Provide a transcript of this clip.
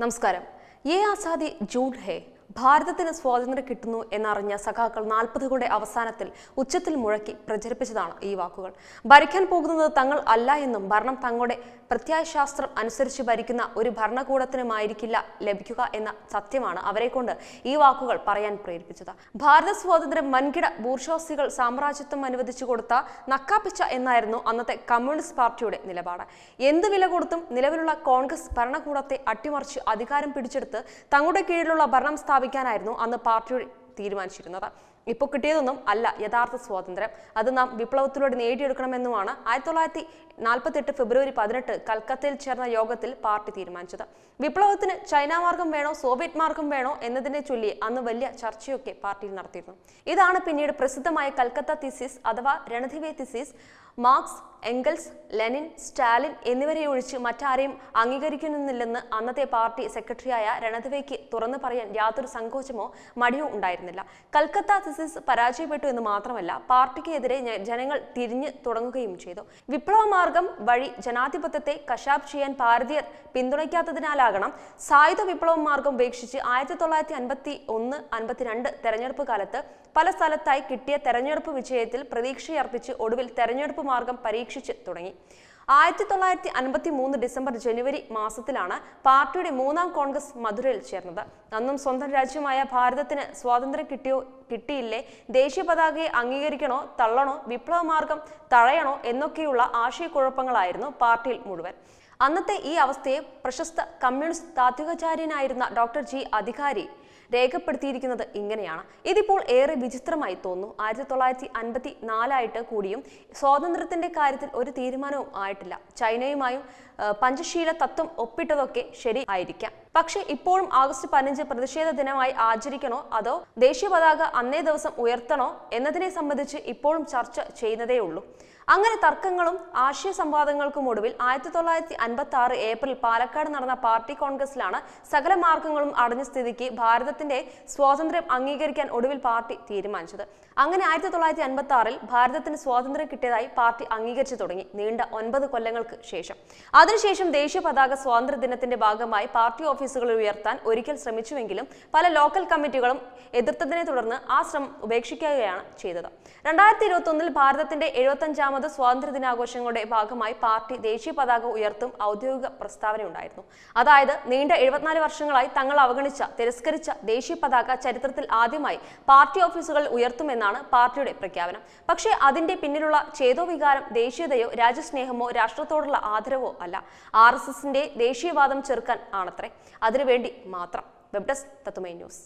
नमस्कार ये आसादी जूड है ഭാരതത്തിന് സ്വാതന്ത്ര്യം കിട്ടുന്നു എന്നറിഞ്ഞ സഖാക്കൾ നാൽപ്പതുകളുടെ അവസാനത്തിൽ ഉച്ചത്തിൽ മുഴക്കി പ്രചരിപ്പിച്ചതാണ് ഈ വാക്കുകൾ ഭരിക്കാൻ പോകുന്നത് തങ്ങൾ അല്ല എന്നും ഭരണം തങ്ങളുടെ പ്രത്യയശാസ്ത്രം അനുസരിച്ച് ഭരിക്കുന്ന ഒരു ഭരണകൂടത്തിനുമായിരിക്കില്ല ലഭിക്കുക എന്ന സത്യമാണ് അവരെക്കൊണ്ട് ഈ വാക്കുകൾ പറയാൻ പ്രേരിപ്പിച്ചത് ഭാരത സ്വാതന്ത്ര്യം വൻകിട ബൂർഷോസികൾ സാമ്രാജ്യത്വം അനുവദിച്ചു കൊടുത്ത നക്കാപ്പിച്ച എന്നായിരുന്നു അന്നത്തെ കമ്മ്യൂണിസ്റ്റ് പാർട്ടിയുടെ നിലപാട് എന്ത് വില കൊടുത്തും നിലവിലുള്ള കോൺഗ്രസ് ഭരണകൂടത്തെ അട്ടിമറിച്ച് അധികാരം പിടിച്ചെടുത്ത് തങ്ങളുടെ കീഴിലുള്ള ഭരണം സ്ഥാപിക്കാനായിരുന്നു അന്ന് പാർട്ടി തീരുമാനിച്ചിരുന്നത് ഇപ്പോൾ കിട്ടിയതൊന്നും അല്ല യഥാർത്ഥ സ്വാതന്ത്ര്യം അത് നാം വിപ്ലവത്തിലൂടെ നേടിയെടുക്കണമെന്നുമാണ് ആയിരത്തി തൊള്ളായിരത്തി നാൽപ്പത്തെട്ട് ഫെബ്രുവരി പതിനെട്ട് കൽക്കത്തയിൽ ചേർന്ന യോഗത്തിൽ പാർട്ടി തീരുമാനിച്ചത് വിപ്ലവത്തിന് ചൈന മാർഗം വേണോ സോവിയറ്റ് മാർഗം വേണോ എന്നതിനെ ചൊല്ലി അന്ന് വലിയ ചർച്ചയൊക്കെ പാർട്ടിയിൽ നടത്തിയിരുന്നു ഇതാണ് പിന്നീട് പ്രസിദ്ധമായ കൽക്കത്ത തിസിസ് അഥവാ Ranadive thesis Marx Engels Lenin Stalin എന്നിവരെ ഒഴിച്ച് മറ്റാരെയും അംഗീകരിക്കുന്നില്ലെന്ന് അന്നത്തെ പാർട്ടി സെക്രട്ടറിയായ രണദവയ്ക്ക് തുറന്നു പറയാൻ യാതൊരു സങ്കോചമോ മടിയോ ഉണ്ടായിരുന്നില്ല കൽക്കത്ത സിസിസ് പരാജയപ്പെട്ടു എന്ന് മാത്രമല്ല പാർട്ടിക്കെതിരെ ജനങ്ങൾ തിരിഞ്ഞു തുടങ്ങുകയും ചെയ്തു വിപ്ലവ മാർഗം വഴി ജനാധിപത്യത്തെ കശാപ് ചെയ്യാൻ ഭാരതീയർ പിന്തുണയ്ക്കാത്തതിനാലാകണം സായുധ വിപ്ലവ മാർഗം ഉപേക്ഷിച്ച് ആയിരത്തി തൊള്ളായിരത്തി അൻപത്തി ഒന്ന് അൻപത്തിരണ്ട് തെരഞ്ഞെടുപ്പ് കാലത്ത് പല സ്ഥലത്തായി കിട്ടിയ തെരഞ്ഞെടുപ്പ് വിജയത്തിൽ പ്രതീക്ഷയർപ്പിച്ച് ഒടുവിൽ തെരഞ്ഞെടുപ്പ് മാർഗം പരീക്ഷിച്ച് തുടങ്ങി ആയിരത്തി തൊള്ളായിരത്തി അൻപത്തി മൂന്ന് ഡിസംബർ ജനുവരി മാസത്തിലാണ് പാർട്ടിയുടെ മൂന്നാം കോൺഗ്രസ് മധുരയിൽ ചേർന്നത് അന്നും സ്വന്തം രാജ്യമായ ഭാരതത്തിന് സ്വാതന്ത്ര്യം കിട്ടിയോ കിട്ടിയില്ലേ ദേശീയ പതാകയെ അംഗീകരിക്കണോ തള്ളണോ വിപ്ലവമാർഗം തഴയണോ എന്നൊക്കെയുള്ള ആശയക്കുഴപ്പങ്ങളായിരുന്നു പാർട്ടിയിൽ മുഴുവൻ അന്നത്തെ ഈ അവസ്ഥയെ പ്രശസ്ത കമ്മ്യൂണിസ്റ്റ് താത്വികാചാര്യനായിരുന്ന ഡോക്ടർ ജി അധികാരി രേഖപ്പെടുത്തിയിരിക്കുന്നത് ഇങ്ങനെയാണ് ഇതിപ്പോൾ ഏറെ വിചിത്രമായി തോന്നുന്നു ആയിരത്തി തൊള്ളായിരത്തി അൻപത്തി നാലായിട്ട് കൂടിയും സ്വാതന്ത്ര്യത്തിന്റെ കാര്യത്തിൽ ഒരു തീരുമാനവും ആയിട്ടില്ല ചൈനയുമായും പഞ്ചശീല തത്വം ഒപ്പിട്ടതൊക്കെ ശരി ആയിരിക്കാം പക്ഷെ ഇപ്പോഴും ആഗസ്റ്റ് പതിനഞ്ച് പ്രതിഷേധ ദിനമായി ആചരിക്കണോ അതോ ദേശീയ പതാക അന്നേ ദിവസം ഉയർത്തണോ എന്നതിനെ സംബന്ധിച്ച് ഇപ്പോഴും ചർച്ച ചെയ്യുന്നതേ ഉള്ളൂ അങ്ങനെ തർക്കങ്ങളും ആശയ സംവാദങ്ങൾക്കും ഒടുവിൽ ആയിരത്തി തൊള്ളായിരത്തി അൻപത്തി ആറ് ഏപ്രിൽ പാലക്കാട് നടന്ന പാർട്ടി കോൺഗ്രസിലാണ് സകല മാർഗങ്ങളും അടഞ്ഞ സ്ഥിതിക്ക് ഭാരതത്തിന്റെ സ്വാതന്ത്ര്യം അംഗീകരിക്കാൻ ഒടുവിൽ പാർട്ടി തീരുമാനിച്ചത് അങ്ങനെ ആയിരത്തി തൊള്ളായിരത്തി അൻപത്തി ആറിൽ ഭാരതത്തിന് സ്വാതന്ത്ര്യം കിട്ടിയതായി പാർട്ടി അംഗീകരിച്ചു തുടങ്ങി നീണ്ട ഒൻപത് കൊല്ലങ്ങൾക്ക് ശേഷം അതിനുശേഷം ദേശീയ പതാക സ്വാതന്ത്ര്യ ദിനത്തിന്റെ ഭാഗമായി പാർട്ടി ഓഫീസുകളിൽ ഉയർത്താൻ ഒരിക്കൽ ശ്രമിച്ചുവെങ്കിലും പല ലോക്കൽ കമ്മിറ്റികളും എതിർത്തതിനെ തുടർന്ന് ആ ശ്രമം ഉപേക്ഷിക്കുകയാണ് ചെയ്തത് രണ്ടായിരത്തി ഇരുപത്തി ഒന്നിൽ ഭാരതത്തിന്റെ എഴുപത്തഞ്ചാമത് പതിനൊന്നാമത് സ്വാതന്ത്ര്യ ദിനാഘോഷങ്ങളുടെ ഭാഗമായി പാർട്ടി ദേശീയ പതാക ഉയർത്തും ഔദ്യോഗിക പ്രസ്താവനയുണ്ടായിരുന്നു അതായത് നീണ്ട എഴുപത്തിനാല് വർഷങ്ങളായി തങ്ങൾ അവഗണിച്ച തിരസ്കരിച്ച ദേശീയ പതാക ചരിത്രത്തിൽ ആദ്യമായി പാർട്ടി ഓഫീസുകളിൽ ഉയർത്തുമെന്നാണ് പാർട്ടിയുടെ പ്രഖ്യാപനം പക്ഷേ അതിന്റെ പിന്നിലുള്ള ചേതോ വികാരം ദേശീയതയോ രാജ്യസ്നേഹമോ രാഷ്ട്രത്തോടുള്ള ആദരവോ അല്ല ആർ എസ് എസിന്റെ ദേശീയവാദം ചെറുക്കാൻ ആണത്രേ അതിനുവേണ്ടി മാത്രം വെബ് ഡെസ്ക് തത്തുമൈ ന്യൂസ്